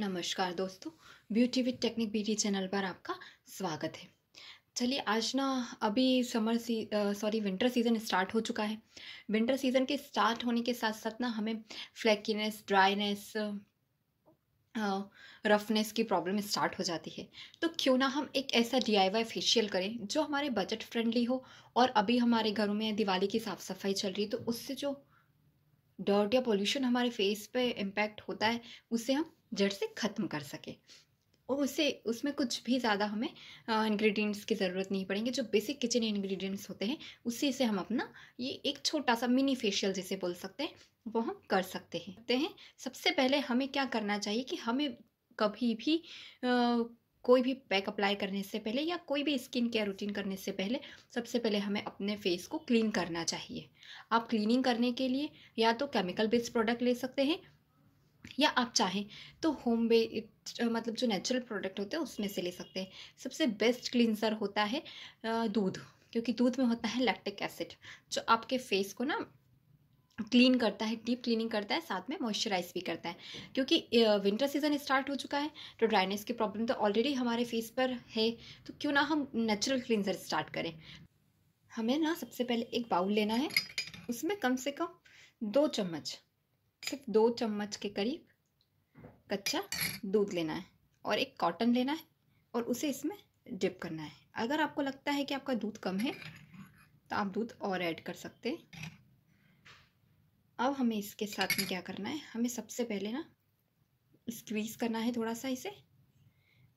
नमस्कार दोस्तों beauty with technique BT channel पर आपका स्वागत है चलिए आज ना अभी समर सी सॉरी विंटर सीज़न स्टार्ट हो चुका है विंटर सीज़न के स्टार्ट होने के साथ साथ ना हमें फ्लैकीनेस ड्राइनेस रफनेस की प्रॉब्लम स्टार्ट हो जाती है तो क्यों ना हम एक ऐसा डी आई वाई फेशियल करें जो हमारे बजट फ्रेंडली हो और अभी हमारे घरों में दिवाली की साफ़ सफाई चल रही है तो उससे जो डर्ट या पोल्यूशन हमारे फेस पे इम्पैक्ट होता है उसे हम जड़ से ख़त्म कर सके उसे उसमें कुछ भी ज़्यादा हमें इंग्रेडिएंट्स की ज़रूरत नहीं पड़ेंगे जो बेसिक किचन इंग्रेडिएंट्स होते हैं उसी से हम अपना ये एक छोटा सा मिनी फेशियल जिसे बोल सकते हैं वो हम कर सकते हैं सबसे पहले हमें क्या करना चाहिए कि हमें कभी भी आ, कोई भी पैक अप्लाई करने से पहले या कोई भी स्किन केयर रूटीन करने से पहले सबसे पहले हमें अपने फेस को क्लीन करना चाहिए आप क्लीनिंग करने के लिए या तो केमिकल बेस्ड प्रोडक्ट ले सकते हैं या आप चाहें तो होम बे मतलब जो नेचुरल प्रोडक्ट होते हैं उसमें से ले सकते हैं सबसे बेस्ट क्लिनजर होता है दूध क्योंकि दूध में होता है लैक्टिक एसिड जो आपके फेस को ना क्लीन करता है डीप क्लीनिंग करता है साथ में मॉइस्चराइज भी करता है क्योंकि विंटर सीजन स्टार्ट हो चुका है तो ड्राइनेस की प्रॉब्लम तो ऑलरेडी हमारे फेस पर है तो क्यों ना हम नेचुरल क्लिनजर स्टार्ट करें हमें ना सबसे पहले एक बाउल लेना है उसमें कम से कम दो चम्मच सिर्फ दो चम्मच के करीब कच्चा दूध लेना है और एक कॉटन लेना है और उसे इसमें डिप करना है अगर आपको लगता है कि आपका दूध कम है तो आप दूध और ऐड कर सकते हैं अब हमें इसके साथ में क्या करना है हमें सबसे पहले ना स्क्वीज़ करना है थोड़ा सा इसे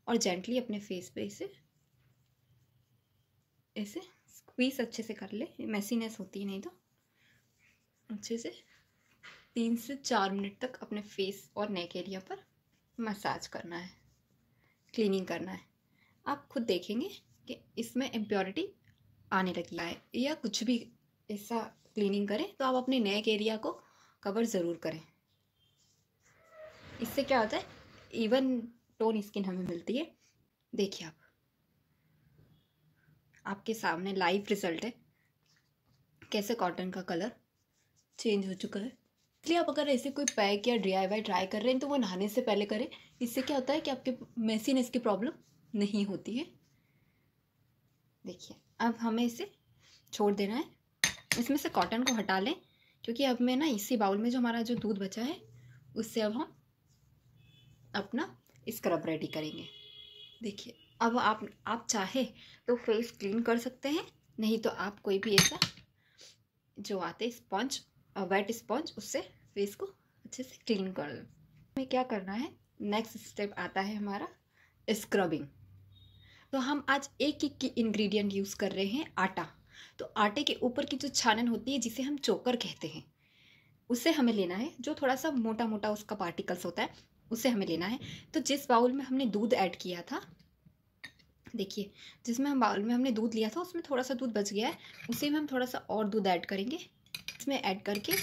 और जेंटली अपने फेस पे इसे ऐसे स्क्वीज़ अच्छे से कर ले मैसीनेस होती नहीं तो अच्छे से तीन से चार मिनट तक अपने फेस और नेक एरिया पर मसाज करना है क्लीनिंग करना है आप खुद देखेंगे कि इसमें इम्प्योरिटी आने लगी है या कुछ भी ऐसा क्लीनिंग करें तो आप अपने नेक एरिया को कवर ज़रूर करें इससे क्या होता है इवन टोन स्किन हमें मिलती है देखिए आप आपके सामने लाइव रिजल्ट है कैसे कॉटन का कलर चेंज हो चुका है इसलिए आप अगर ऐसे कोई पैक या डी ट्राई कर रहे हैं तो वो नहाने से पहले करें इससे क्या होता है कि आपके मेसीनेस की प्रॉब्लम नहीं होती है देखिए अब हमें इसे छोड़ देना है इसमें से कॉटन को हटा लें क्योंकि अब मैं ना इसी बाउल में जो हमारा जो दूध बचा है उससे अब हम अपना स्क्रब रेडी करेंगे देखिए अब आप आप चाहे तो फेस क्लीन कर सकते हैं नहीं तो आप कोई भी ऐसा जो आते स्पंज वाइट स्पॉन्ज उससे फेस को अच्छे से क्लीन कर लें हमें क्या करना है नेक्स्ट स्टेप आता है हमारा स्क्रबिंग तो हम आज एक एक की इंग्रेडिएंट यूज़ कर रहे हैं आटा तो आटे के ऊपर की जो छानन होती है जिसे हम चोकर कहते हैं उसे हमें लेना है जो थोड़ा सा मोटा मोटा उसका पार्टिकल्स होता है उसे हमें लेना है तो जिस बाउल में हमने दूध ऐड किया था देखिए जिसमें हम बाउल में हमने दूध लिया था उसमें थोड़ा सा दूध बच गया है उसी में हम थोड़ा सा और दूध ऐड करेंगे में ऐड करके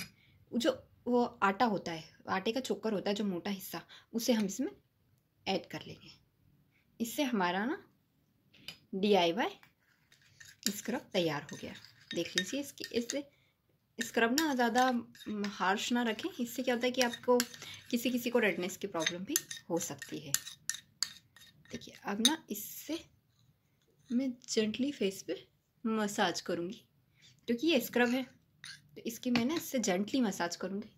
जो वो आटा होता है आटे का चोकर होता है जो मोटा हिस्सा उसे हम इसमें ऐड कर लेंगे इससे हमारा ना डी आई वाई स्क्रब तैयार हो गया देख लीजिए इसकी इससे स्क्रब ना ज़्यादा हार्श ना रखें इससे क्या होता है कि आपको किसी किसी को रेडनेस की प्रॉब्लम भी हो सकती है देखिए अब ना इससे मैं जेंटली फेस पे मसाज करूँगी क्योंकि ये स्क्रब है तो इसकी मैं ना इससे जेंटली मसाज करूँगी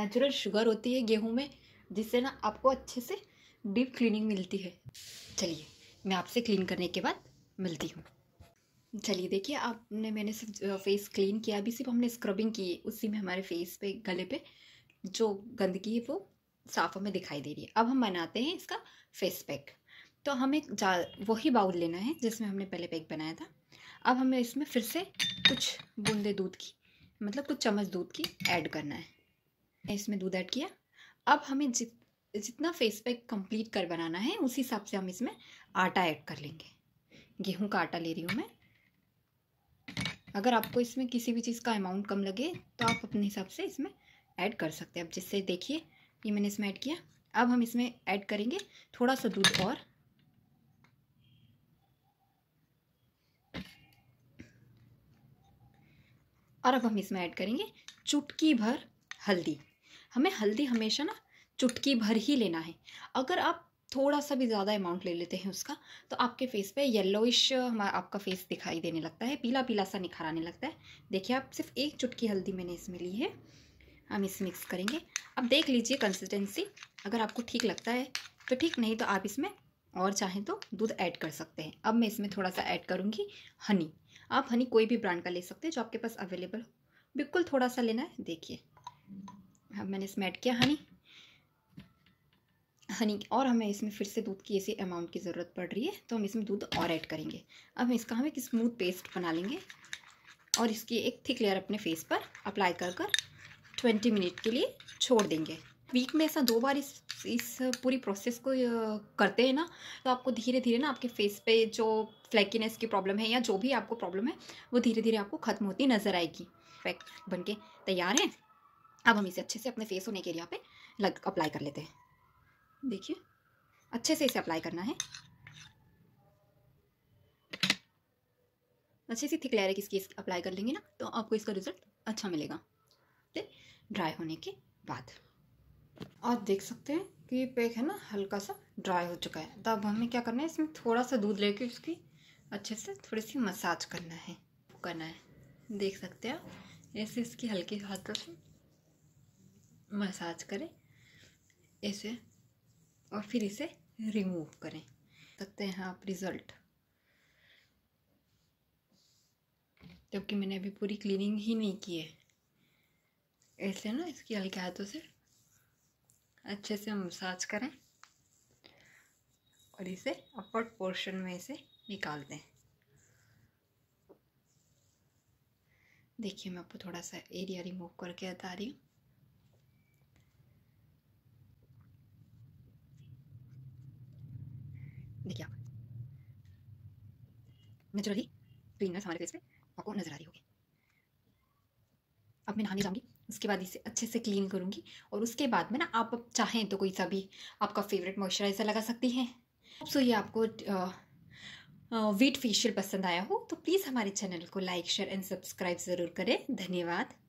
नेचुरल शुगर होती है गेहूँ में जिससे ना आपको अच्छे से डीप क्लीनिंग मिलती है चलिए मैं आपसे क्लीन करने के बाद मिलती हूँ चलिए देखिए आपने मैंने सिर्फ फेस क्लीन किया अभी सिर्फ हमने स्क्रबिंग की है उसी में हमारे फेस पे गले पे जो गंदगी है वो साफ हमें दिखाई दे रही है अब हम बनाते हैं इसका फेस पैक तो हमें जा वही बाउल लेना है जिसमें हमने पहले पैक बनाया था अब हमें इसमें फिर से कुछ बूंदे दूध की मतलब कुछ चम्मच दूध की ऐड करना है इसमें दूध ऐड किया अब हमें जित जितना फेस पैक कंप्लीट कर बनाना है उसी हिसाब से हम इसमें आटा ऐड कर लेंगे गेहूं का आटा ले रही हूँ मैं अगर आपको इसमें किसी भी चीज़ का अमाउंट कम लगे तो आप अपने हिसाब से इसमें ऐड कर सकते हैं अब जिससे देखिए ये मैंने इसमें ऐड किया अब हम इसमें ऐड करेंगे थोड़ा सा दूध और और अब हम इसमें ऐड करेंगे चुटकी भर हल्दी हमें हल्दी हमेशा ना चुटकी भर ही लेना है अगर आप थोड़ा सा भी ज़्यादा अमाउंट ले लेते हैं उसका तो आपके फेस पे येलोइश आपका फेस दिखाई देने लगता है पीला पीला सा निखार आने लगता है देखिए आप सिर्फ एक चुटकी हल्दी मैंने इसमें ली है हम इसे मिक्स करेंगे अब देख लीजिए कंसिस्टेंसी अगर आपको ठीक लगता है तो ठीक नहीं तो आप इसमें और चाहें तो दूध ऐड कर सकते हैं अब मैं इसमें थोड़ा सा ऐड करूँगी हनी आप हनी कोई भी ब्रांड का ले सकते हैं जो आपके पास अवेलेबल हो बिल्कुल थोड़ा सा लेना है देखिए अब मैंने इसमें ऐड किया हनी हनी और हमें इसमें फिर से दूध की ऐसी अमाउंट की ज़रूरत पड़ रही है तो हम इसमें दूध और ऐड करेंगे अब इसका हम एक स्मूथ पेस्ट बना लेंगे और इसकी एक थिक लेयर अपने फेस पर अप्लाई कर कर ट्वेंटी मिनट के लिए छोड़ देंगे वीक में ऐसा दो बार इस इस पूरी प्रोसेस को करते हैं ना तो आपको धीरे धीरे ना आपके फेस पे जो फ्लैकीनेस की प्रॉब्लम है या जो भी आपको प्रॉब्लम है वो धीरे धीरे आपको ख़त्म होती नज़र आएगी फैक्ट बन के तैयार है अब हम इसे अच्छे से अपने फेस होने के यहाँ पे लग अप्लाई कर लेते हैं देखिए अच्छे से इसे अप्लाई करना है अच्छे से थिक लेयर इसकी अप्लाई कर लेंगे ना तो आपको इसका रिजल्ट अच्छा मिलेगा ड्राई होने के बाद आप देख सकते हैं कि पैक है ना हल्का सा ड्राई हो चुका है तो अब हमें क्या करना है इसमें थोड़ा सा दूध लेके उसकी अच्छे से थोड़ी सी मसाज करना है करना है देख सकते हैं आप ऐसे इसकी हल्के हाथों से मसाज करें ऐसे और फिर इसे रिमूव करें सकते हैं आप रिज़ल्ट जबकि मैंने अभी पूरी क्लीनिंग ही नहीं की है ऐसे ना इसकी हल्के हाथों से अच्छे से मसाज करें और इसे अपर पोर्शन में इसे निकाल दें देखिए मैं आपको थोड़ा सा एरिया रिमूव करके बता रही हूँ देखिए आप नेचुरली फिंगर्स तो हमारे फेस पे आपको नज़र आ रही होगी अब मैं नहाने जाऊंगी उसके बाद इसे अच्छे से क्लीन करूँगी और उसके बाद में ना आप चाहें तो कोई सा भी आपका फेवरेट मॉइस्चराइज़र लगा सकती हैं सो ये आपको वीट फेशियल पसंद आया हो तो प्लीज़ हमारे चैनल को लाइक शेयर एंड सब्सक्राइब ज़रूर करें धन्यवाद